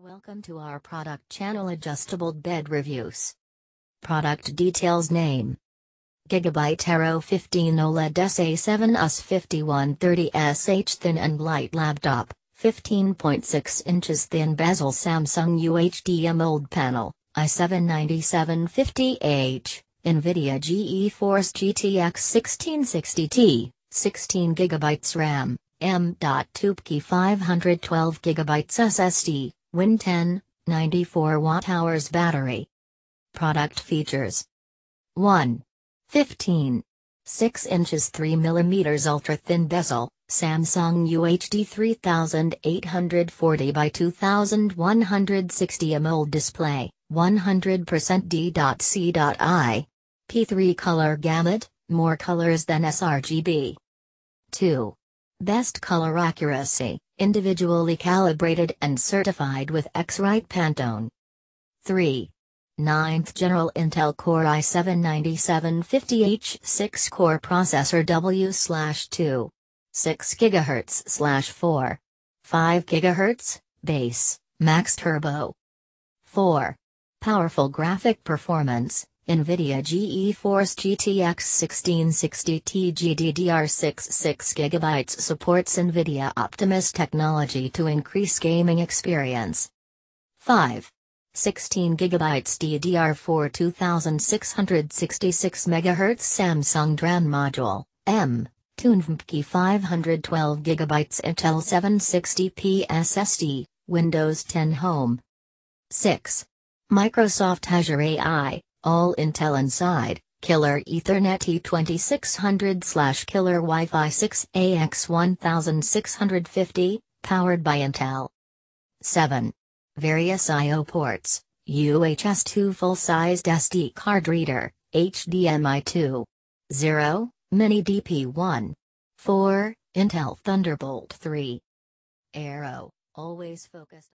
Welcome to our product channel adjustable bed reviews. Product details name Gigabyte Aero 15 OLED SA7US 5130SH thin and light laptop, 15.6 inches thin bezel Samsung UHD old panel, i7-9750H, NVIDIA GeForce GTX 1660T, 16GB RAM, M.2 key 512GB SSD. Win 10, 94 Watt-hours battery. Product features 1. 15. 6 inches 3 mm ultra-thin bezel, Samsung UHD 3840 by 2160 AMOLED display, 100% D.C.I. P3 color gamut, more colors than sRGB. 2. Best color accuracy, individually calibrated and certified with X-Rite Pantone. 3. 9th General Intel Core i7-9750H6 Core Processor W/2. 6 GHz/4. 5 GHz, base, max turbo. 4. Powerful graphic performance, NVIDIA GeForce GTX 1660 Ti GDDR6 6GB supports NVIDIA Optimus technology to increase gaming experience. 5. 16GB DDR4 2666 MHz Samsung DRAM module, M. TuneVMPKI 512GB Intel 760p SSD, Windows 10 Home. 6. Microsoft Azure AI, all Intel inside, Killer Ethernet E2600 slash Killer Wi-Fi 6AX1650, powered by Intel. 7. Various I.O. ports, UHS-2 full-sized SD card reader, HDMI 2. 0, Mini DP1. 4, Intel Thunderbolt 3. Arrow, always focused.